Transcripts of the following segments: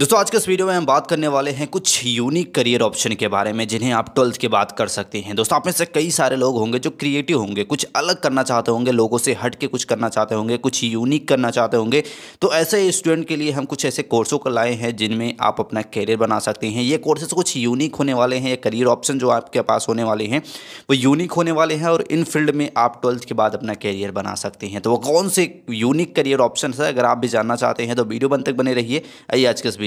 दोस्तों आज के इस वीडियो में हम बात करने वाले हैं कुछ यूनिक करियर ऑप्शन के बारे में जिन्हें आप ट्वेल्थ के बाद कर सकते हैं दोस्तों आप में से कई सारे लोग होंगे जो क्रिएटिव होंगे कुछ अलग करना चाहते होंगे लोगों से हट के कुछ करना चाहते होंगे कुछ यूनिक करना चाहते होंगे तो ऐसे स्टूडेंट के लिए हम कुछ ऐसे कोर्सों को लाए हैं जिनमें आप अपना करियर बना सकते हैं ये कोर्सेज कुछ यूनिक होने वाले हैं ये करियर ऑप्शन जो आपके पास होने वाले हैं वो यूनिक होने वाले हैं और इन फील्ड में आप ट्वेल्थ के बाद अपना करियर बना सकते हैं तो वो कौन से यूनिक करियर ऑप्शन है अगर आप भी जानना चाहते हैं तो वीडियो बन तक बने रहिए आइए आज के इस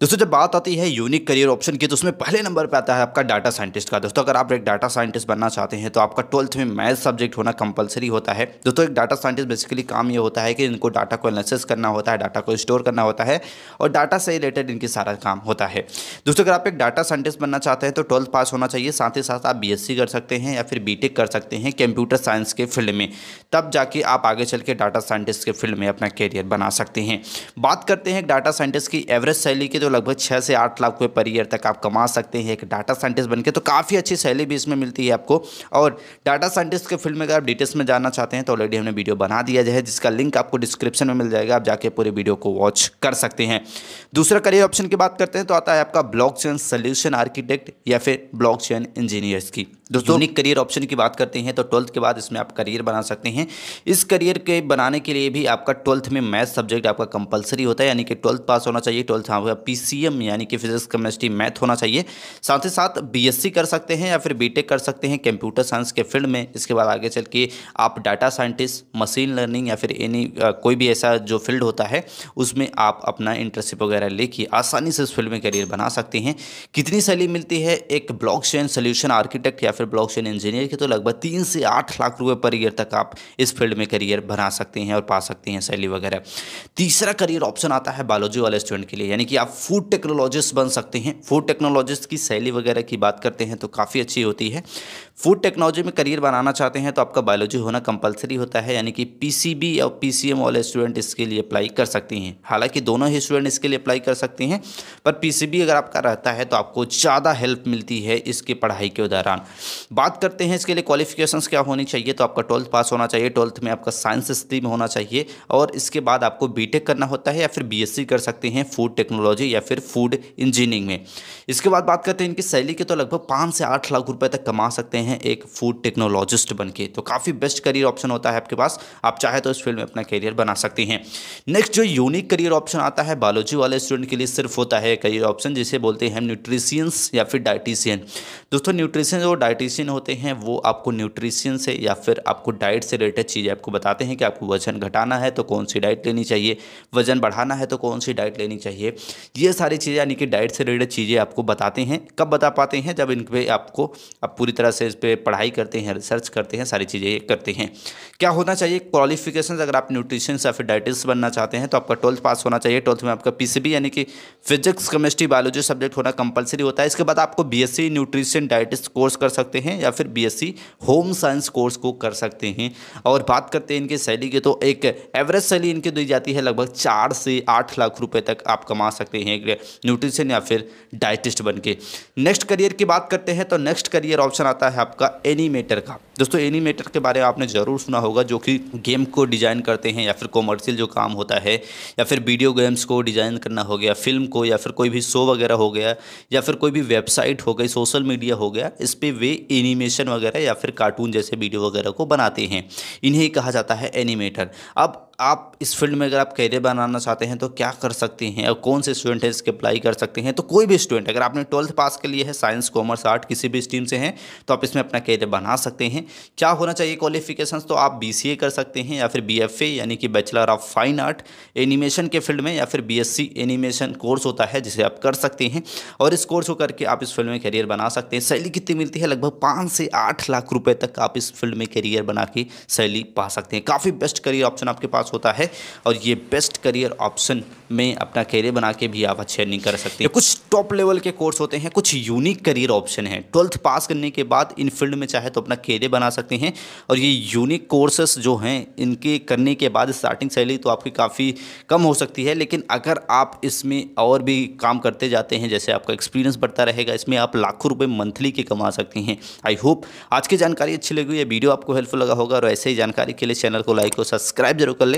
दोस्तों जब बात आती है यूनिक करियर ऑप्शन की तो उसमें पहले नंबर पर आता है आपका डाटा साइंटिस्ट का दोस्तों अगर आप एक डाटा साइंटिस्ट बनना चाहते हैं तो आपका ट्वेल्थ में मैथ सब्जेक्ट होना कंपलसरी होता है दोस्तों एक डाटा साइंटिस्ट बेसिकली काम ये होता है कि इनको डाटा को एनालिसिस करना होता है डाटा को स्टोर करना होता है और डाटा से रिलेटेड इनकी सारा काम होता है दोस्तों अगर आप एक डाटा साइंटिस्ट बनना चाहते हैं तो ट्वेल्थ पास होना चाहिए साथ ही साथ आप बी कर सकते हैं या फिर बी कर सकते हैं कंप्यूटर साइंस के फील्ड में तब जाके आप आगे चल के डाटा साइंटिस्ट के फील्ड में अपना करियर बना सकते हैं बात करते हैं डाटा साइंटिस्ट की एवरेज सैलरी की तो जो लगभग छः से आठ लाख रुपये पर ईयर तक आप कमा सकते हैं एक डाटा साइंटिस्ट बनकर तो काफ़ी अच्छी सैलरी भी इसमें मिलती है आपको और डाटा साइंटिस्ट के फील्ड में अगर आप डिटेल्स में जानना चाहते हैं तो ऑलरेडी हमने वीडियो बना दिया है जिसका लिंक आपको डिस्क्रिप्शन में मिल जाएगा आप जाके पूरे वीडियो को वॉच कर सकते हैं दूसरा करियर ऑप्शन की बात करते हैं तो आता है आपका ब्लॉक चेन आर्किटेक्ट या फिर ब्लॉक चेन इंजीनियर्स की दोस्तों यूनिक करियर ऑप्शन की बात करते हैं तो ट्वेल्थ के बाद इसमें आप करियर बना सकते हैं इस करियर के बनाने के लिए भी आपका ट्वेल्थ में मैथ सब्जेक्ट आपका कंपलसरी होता है यानी कि ट्वेल्थ पास होना चाहिए ट्वेल्थ हाँ एम यानी कि फिजिक्स केमिस्ट्री मैथ होना चाहिए साथ ही साथ बी कर सकते हैं या फिर बी कर सकते हैं कंप्यूटर साइंस के फील्ड में इसके बाद आगे चल के आप डाटा साइंटिस्ट मशीन लर्निंग या फिर एनी कोई भी ऐसा जो फील्ड होता है उसमें आप अपना इंटर्नशिप वगैरह लेके आसानी से उस फील्ड में करियर बना सकते हैं कितनी सैली मिलती है एक ब्लॉक सोल्यूशन आर्किटेक्ट या फिर ब्लॉकचेन इंजीनियर के तो लगभग तीन से आठ लाख रुपये पर ईयर तक आप इस फील्ड में करियर बना सकते हैं और पा सकते हैं सैली वगैरह तीसरा करियर ऑप्शन आता है बायोलॉजी वाले स्टूडेंट के लिए यानी कि आप फूड टेक्नोलॉजिस्ट बन सकते हैं फूड टेक्नोलॉजिस्ट की सैली वगैरह की बात करते हैं तो काफ़ी अच्छी होती है फूड टेक्नोलॉजी में करियर बनाना चाहते हैं तो आपका बायोलॉजी होना कंपलसरी होता है यानी कि पी और पी वाले स्टूडेंट इसके लिए अप्लाई कर सकते हैं हालांकि दोनों ही स्टूडेंट इसके लिए अप्लाई कर सकते हैं पर पी अगर आपका रहता है तो आपको ज़्यादा हेल्प मिलती है इसकी पढ़ाई के दौरान बात करते हैं इसके लिए क्वालिफिकेशंस क्या होनी चाहिए तो आपका ट्वेल्थ पास होना चाहिए ट्वेल्थ में आपका साइंस स्ट्रीम होना चाहिए और इसके बाद आपको बीटेक करना होता है या फिर बीएससी कर सकते हैं फूड टेक्नोलॉजी या फिर फूड इंजीनियरिंग में इसके बाद बात करते हैं इनकी सैली की तो लगभग पाँच से आठ लाख रुपये तक कमा सकते हैं एक फूड टेक्नोलॉजिस्ट बन के तो काफ़ी बेस्ट करियर ऑप्शन होता है आपके पास आप चाहे तो इस फील्ड में अपना करियर बना सकते हैं नेक्स्ट जो यूनिक करियर ऑप्शन आता है बायोलॉजी वाले स्टूडेंट के लिए सिर्फ होता है करियर ऑप्शन जिसे बोलते हैं न्यूट्रिशियंस या फिर डाइटिशियन दोस्तों न्यूट्रिशियंस और डाइट डाइटिशियन होते हैं वो आपको न्यूट्रिशन से या फिर आपको डाइट से रिलेटेड चीज़ें आपको बताते हैं कि आपको वजन घटाना है तो कौन सी डाइट लेनी चाहिए वजन बढ़ाना है तो कौन सी डाइट लेनी चाहिए ये सारी चीज़ें यानी कि डाइट से रिलेटेड चीज़ें आपको बताते हैं कब बता पाते हैं जब इन पर आपको आप पूरी तरह से इस पर पढ़ाई करते हैं रिसर्च करते हैं सारी चीज़ें करते हैं क्या होना चाहिए क्वालिफिकेशन अगर आप न्यूट्रिशन या फिर डाइटिस्ट बनना चाहते हैं तो आपका ट्वेल्थ पास होना चाहिए ट्वेल्थ में आपका पी यानी कि फिजिक्स केमिस्ट्री बायोलॉजी सब्जेक्ट होना कंपलसरी होता है इसके बाद आपको सी न्यूट्रिशन डाइटिस्ट कोर्स कर सकते सकते हैं या फिर बीएससी होम साइंस कोर्स को कर सकते हैं और बात करते हैं इनके सैली की तो एक एवरेज सैली इनकी दी जाती है लगभग चार से आठ लाख रुपये तक आप कमा सकते हैं न्यूट्रिशन या फिर डाइटिस्ट बन नेक्स्ट करियर की बात करते हैं तो नेक्स्ट करियर ऑप्शन आता है आपका एनिमेटर का दोस्तों एनिमेटर के बारे में आपने ज़रूर सुना होगा जो कि गेम को डिज़ाइन करते हैं या फिर कॉमर्शियल जो काम होता है या फिर वीडियो गेम्स को डिज़ाइन करना हो गया फिल्म को या फिर कोई भी शो वगैरह हो गया या फिर कोई भी वेबसाइट हो गई सोशल मीडिया हो गया इस पर वे एनिमेशन वगैरह या फिर कार्टून जैसे वीडियो वगैरह को बनाते हैं इन्हें कहा जाता है एनिमेटर अब आप इस फील्ड में अगर आप कैरियर बनाना चाहते हैं तो क्या कर सकते हैं और कौन से स्टूडेंट हैं इसके अप्लाई कर सकते हैं तो कोई भी स्टूडेंट अगर आपने ट्वेल्थ पास के लिए है साइंस कॉमर्स आर्ट किसी भी स्ट्रीम से हैं तो आप इसमें अपना कैरियर बना सकते हैं क्या होना चाहिए क्वालिफिकेशंस तो आप बी कर सकते हैं या फिर बी यानी कि bachelor of fine art animation के फील्ड में या फिर बी एनिमेशन कोर्स होता है जिसे आप कर सकते हैं और इस कोर्स को करके आप इस फील्ड में करियर बना सकते हैं सैली कितनी मिलती है लगभग पाँच से आठ लाख रुपये तक आप इस फील्ड में करियर बना के सैली पा सकते हैं काफ़ी बेस्ट करियर ऑप्शन आपके पास पास होता है और ये बेस्ट करियर ऑप्शन में अपना करियर बना के भी आप अच्छे अर्निंग कर सकते हैं कुछ टॉप लेवल के कोर्स होते हैं कुछ यूनिक करियर ऑप्शन हैं ट्वेल्थ पास करने के बाद इन फील्ड में चाहे तो अपना करियर बना सकते हैं और ये यूनिक कोर्सेस जो हैं इनके करने के बाद स्टार्टिंग सैलरी तो आपकी काफ़ी कम हो सकती है लेकिन अगर आप इसमें और भी काम करते जाते हैं जैसे आपका एक्सपीरियंस बढ़ता रहेगा इसमें आप लाखों रुपये मंथली के कमा सकते हैं आई होप आज की जानकारी अच्छी लगी हुई है वीडियो आपको हेल्पफुल लगा होगा और ऐसे ही जानकारी के लिए चैनल को लाइक और सब्सक्राइब जरूर कर लें